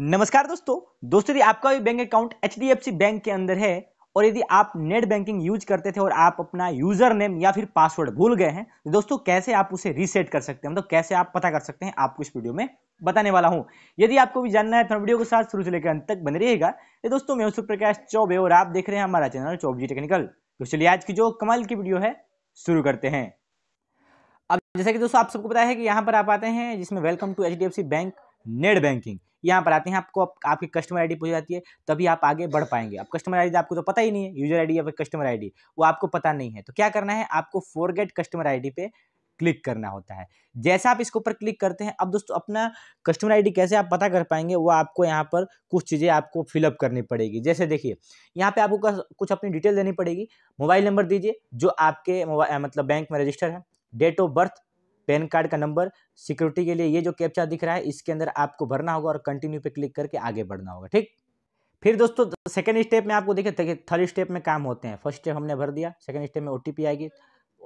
नमस्कार दोस्तों दोस्तों यदि आपका भी बैंक अकाउंट एच बैंक के अंदर है और यदि आप नेट बैंकिंग यूज करते थे और आप अपना यूजर नेम या फिर पासवर्ड भूल गए हैं तो दोस्तों कैसे आप उसे रीसेट कर सकते हैं मतलब तो कैसे आप पता कर सकते हैं आपको इस वीडियो में बताने वाला हूं यदि आपको भी जानना है तो वीडियो के साथ शुरू से लेकर अंत तक बने रहेगा तो दोस्तों मैं उस प्रकाश चौबे और आप देख रहे हैं हमारा चैनल चौबजी टेक्निकल तो चलिए आज की जो कमाल की वीडियो है शुरू करते हैं अब जैसे कि दोस्तों आप सबको पता है कि यहाँ पर आप आते हैं जिसमें welcome to H bank net banking यहाँ पर आते हैं आपको आप, आपकी कस्टमर आईडी पूछी जाती है तभी आप आगे बढ़ पाएंगे अब कस्टमर आईडी आपको तो पता ही नहीं है यूजर आईडी या फिर कस्टमर आईडी वो आपको पता नहीं है तो क्या करना है आपको फोरगेट कस्टमर आईडी पे क्लिक करना होता है जैसा आप इसके ऊपर क्लिक करते हैं अब दोस्तों अपना कस्टमर आईडी कैसे आप पता कर पाएंगे वो आपको यहाँ पर कुछ चीज़ें आपको फिलअप करनी पड़ेगी जैसे देखिए यहाँ पे आपको कुछ अपनी डिटेल देनी पड़ेगी मोबाइल नंबर दीजिए जो आपके मतलब बैंक में रजिस्टर है date of birth PAN card का नंबर सिक्योरिटी के लिए ये जो कैप्चा दिख रहा है इसके अंदर आपको भरना होगा और कंटिन्यू पे क्लिक करके आगे बढ़ना होगा ठीक फिर दोस्तों सेकेंड स्टेप में आपको देखिए थर्ड स्टेप में काम होते हैं फर्स्ट स्टेप हमने भर दिया सेकेंड स्टेप में ओ आएगी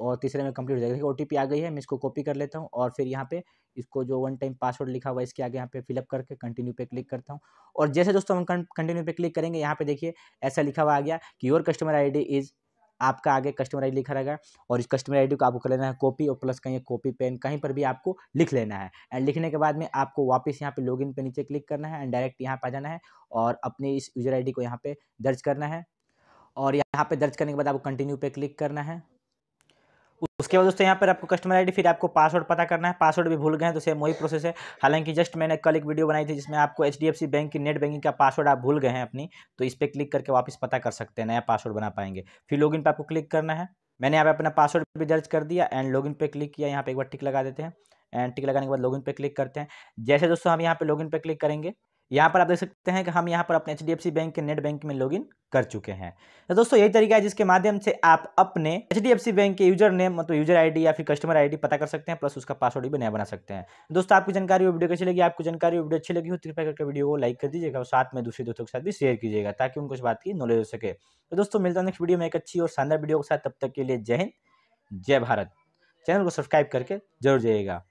और तीसरे में कंप्लीट हो जाएगा देखिए ओ आ गई है मैं इसको कॉपी कर लेता हूँ और फिर यहाँ पे इसको जो वन टाइम पासवर्ड लिखा हुआ है इसके आगे यहाँ पे फिलअप करके कंटिन्यू पे क्लिक करता हूँ और जैसे दोस्तों हम कंटिन्यू पे क्लिक करेंगे यहाँ पे देखिए ऐसा लिखा हुआ आ गया कि योर कस्टमर आईडी इज़ आपका आगे कस्टमर आई लिखा रहेगा और इस कस्टमर आई को आपको कर लेना है कॉपी और प्लस कहीं कॉपी पेन कहीं पर भी आपको लिख लेना है एंड लिखने के बाद में आपको वापस यहाँ पे लॉगिन पे नीचे क्लिक करना है एंड डायरेक्ट यहाँ पर आ जाना है और अपने इस यूज़र आई को यहाँ पे दर्ज करना है और यहाँ पे दर्ज करने के बाद आपको कंटिन्यू पे क्लिक करना है उसके बाद दोस्तों यहाँ पर आपको कस्टमर आईडी फिर आपको पासवर्ड पता करना है पासवर्ड भी भूल गए हैं तो सेम वही प्रोसेस है हालांकि जस्ट मैंने कल एक वीडियो बनाई थी जिसमें आपको एच बैंक की नेट बैंकिंग का पासवर्ड आप भूल गए हैं अपनी तो इस पर क्लिक करके वापस पता कर सकते हैं नया पासवर्ड बना पाएंगे फिर लॉगिन पर आपको क्लिक करना है मैंने यहाँ पर अपना पासवर्ड भी दर्ज कर दिया एंड लॉग इन क्लिक किया यहाँ पर एक बार टिक लगा देते हैं एंड टिक लगाने के बाद लॉग पे क्लिक करते हैं जैसे दोस्तों हम यहाँ पे लॉग पे क्लिक करेंगे यहाँ पर आप देख सकते हैं कि हम यहाँ पर अपने एच बैंक के नेट बैंक में लॉगिन कर चुके हैं तो दोस्तों यही तरीका है जिसके माध्यम से आप अपने एच बैंक के यूजर नेम मतलब यूजर आईडी या फिर कस्टमर आईडी पता कर सकते हैं प्लस उसका पासवर्ड भी नया बना सकते हैं दोस्तों आपकी जानकारी वीडियो कैसी लगी आपको जानकारी वीडियो अच्छी लगी हो कृपया करके वीडियो को लाइक कर दीजिएगा और साथ में दूसरे दोस्तों के साथ भी शेयर कीजिएगा ताकि उनको इस बात की नॉलेज हो सके तो दोस्तों मिलता है नेक्स्ट वीडियो में एक अच्छी और शानदार वीडियो के साथ तब तक के लिए जय हिंद जय भारत चैनल को सब्सक्राइब करके जरूर जाइएगा